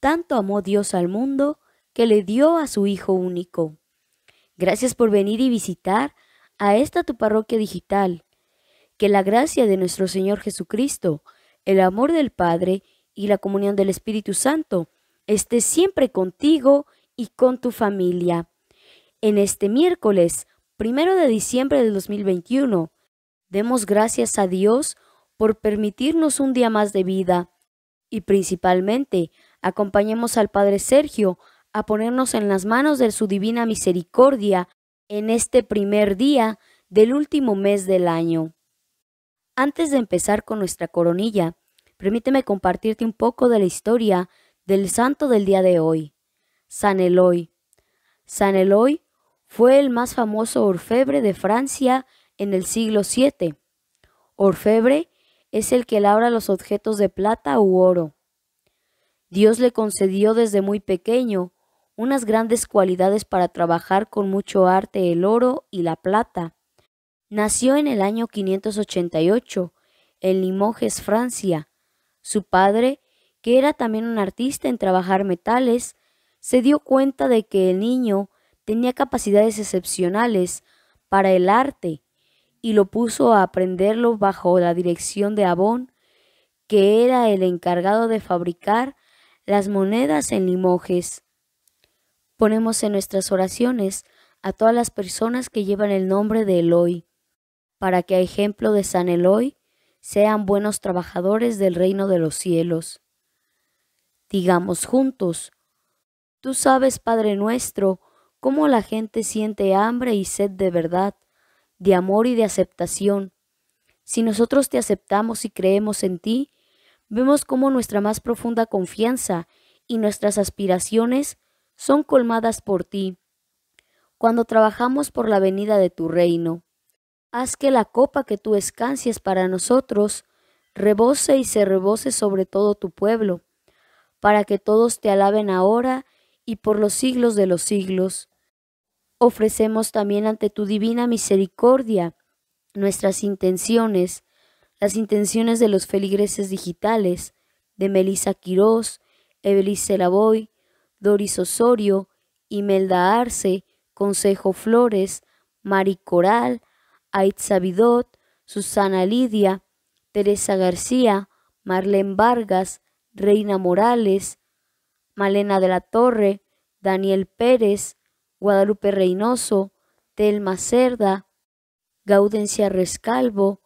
tanto amó Dios al mundo que le dio a su Hijo único. Gracias por venir y visitar a esta tu parroquia digital. Que la gracia de nuestro Señor Jesucristo, el amor del Padre y la comunión del Espíritu Santo esté siempre contigo y con tu familia. En este miércoles, primero de diciembre de 2021, demos gracias a Dios por permitirnos un día más de vida y principalmente Acompañemos al Padre Sergio a ponernos en las manos de su divina misericordia en este primer día del último mes del año. Antes de empezar con nuestra coronilla, permíteme compartirte un poco de la historia del santo del día de hoy, San Eloy. San Eloy fue el más famoso orfebre de Francia en el siglo VII. Orfebre es el que labra los objetos de plata u oro. Dios le concedió desde muy pequeño unas grandes cualidades para trabajar con mucho arte el oro y la plata. Nació en el año 588 en Limoges, Francia. Su padre, que era también un artista en trabajar metales, se dio cuenta de que el niño tenía capacidades excepcionales para el arte y lo puso a aprenderlo bajo la dirección de Abón, que era el encargado de fabricar las monedas en limoges. Ponemos en nuestras oraciones a todas las personas que llevan el nombre de Eloy, para que a ejemplo de San Eloy sean buenos trabajadores del reino de los cielos. Digamos juntos, tú sabes, Padre nuestro, cómo la gente siente hambre y sed de verdad, de amor y de aceptación. Si nosotros te aceptamos y creemos en ti, vemos cómo nuestra más profunda confianza y nuestras aspiraciones son colmadas por ti. Cuando trabajamos por la venida de tu reino, haz que la copa que tú escancias para nosotros rebose y se rebose sobre todo tu pueblo, para que todos te alaben ahora y por los siglos de los siglos. Ofrecemos también ante tu divina misericordia nuestras intenciones, las intenciones de los feligreses digitales, de Melissa Quirós, Evelice Lavoy, Doris Osorio, Imelda Arce, Consejo Flores, Mari Coral, Aitza Vidot, Susana Lidia, Teresa García, Marlene Vargas, Reina Morales, Malena de la Torre, Daniel Pérez, Guadalupe Reynoso, Telma Cerda, Gaudencia Rescalvo,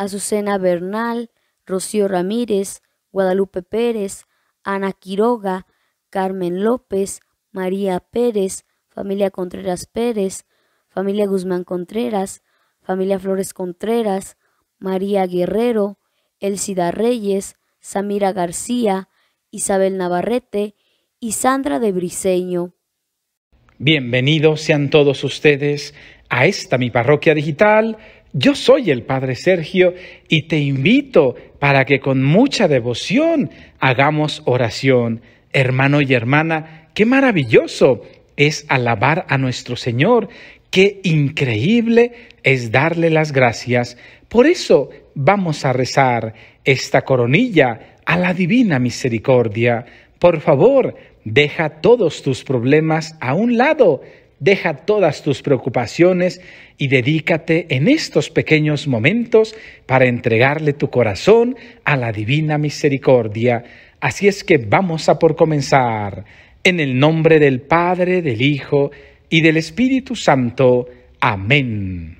Azucena Bernal, Rocío Ramírez, Guadalupe Pérez, Ana Quiroga, Carmen López, María Pérez, familia Contreras Pérez, familia Guzmán Contreras, familia Flores Contreras, María Guerrero, Elsida Reyes, Samira García, Isabel Navarrete y Sandra de Briseño. Bienvenidos sean todos ustedes a esta mi parroquia digital yo soy el Padre Sergio y te invito para que con mucha devoción hagamos oración. Hermano y hermana, qué maravilloso es alabar a nuestro Señor, qué increíble es darle las gracias. Por eso vamos a rezar esta coronilla a la divina misericordia. Por favor, deja todos tus problemas a un lado deja todas tus preocupaciones y dedícate en estos pequeños momentos para entregarle tu corazón a la divina misericordia. Así es que vamos a por comenzar. En el nombre del Padre, del Hijo y del Espíritu Santo. Amén.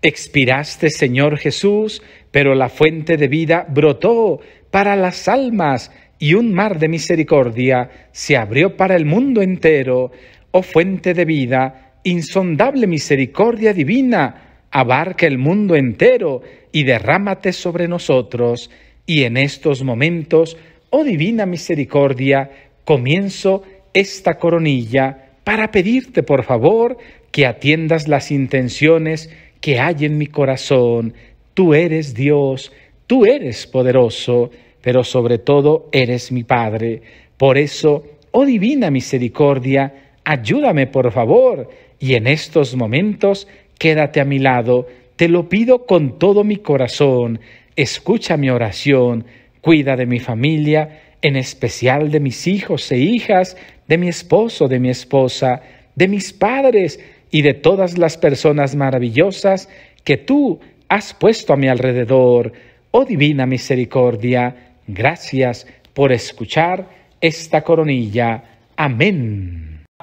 Expiraste, Señor Jesús, pero la fuente de vida brotó para las almas y un mar de misericordia se abrió para el mundo entero oh fuente de vida, insondable misericordia divina, abarca el mundo entero y derrámate sobre nosotros. Y en estos momentos, oh divina misericordia, comienzo esta coronilla para pedirte, por favor, que atiendas las intenciones que hay en mi corazón. Tú eres Dios, tú eres poderoso, pero sobre todo eres mi Padre. Por eso, oh divina misericordia, ayúdame por favor, y en estos momentos quédate a mi lado, te lo pido con todo mi corazón, escucha mi oración, cuida de mi familia, en especial de mis hijos e hijas, de mi esposo, de mi esposa, de mis padres y de todas las personas maravillosas que tú has puesto a mi alrededor. Oh divina misericordia, gracias por escuchar esta coronilla. Amén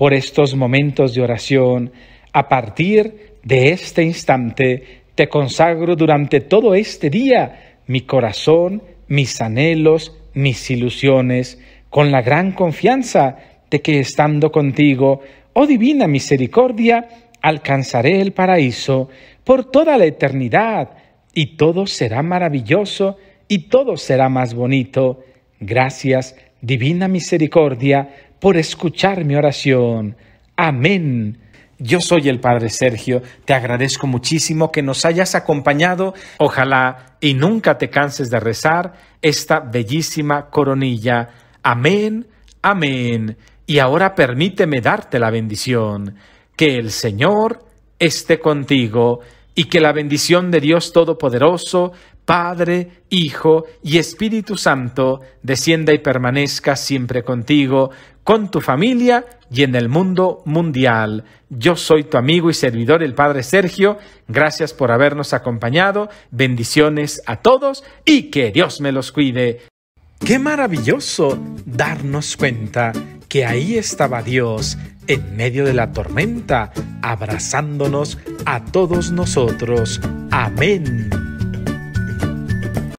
por estos momentos de oración. A partir de este instante, te consagro durante todo este día mi corazón, mis anhelos, mis ilusiones, con la gran confianza de que estando contigo, oh divina misericordia, alcanzaré el paraíso por toda la eternidad y todo será maravilloso y todo será más bonito. Gracias, divina misericordia, por escuchar mi oración. Amén. Yo soy el Padre Sergio, te agradezco muchísimo que nos hayas acompañado. Ojalá y nunca te canses de rezar esta bellísima coronilla. Amén, amén. Y ahora permíteme darte la bendición. Que el Señor esté contigo y que la bendición de Dios Todopoderoso, Padre, Hijo y Espíritu Santo descienda y permanezca siempre contigo, con tu familia y en el mundo mundial. Yo soy tu amigo y servidor, el Padre Sergio. Gracias por habernos acompañado. Bendiciones a todos y que Dios me los cuide. Qué maravilloso darnos cuenta que ahí estaba Dios en medio de la tormenta, abrazándonos a todos nosotros. Amén.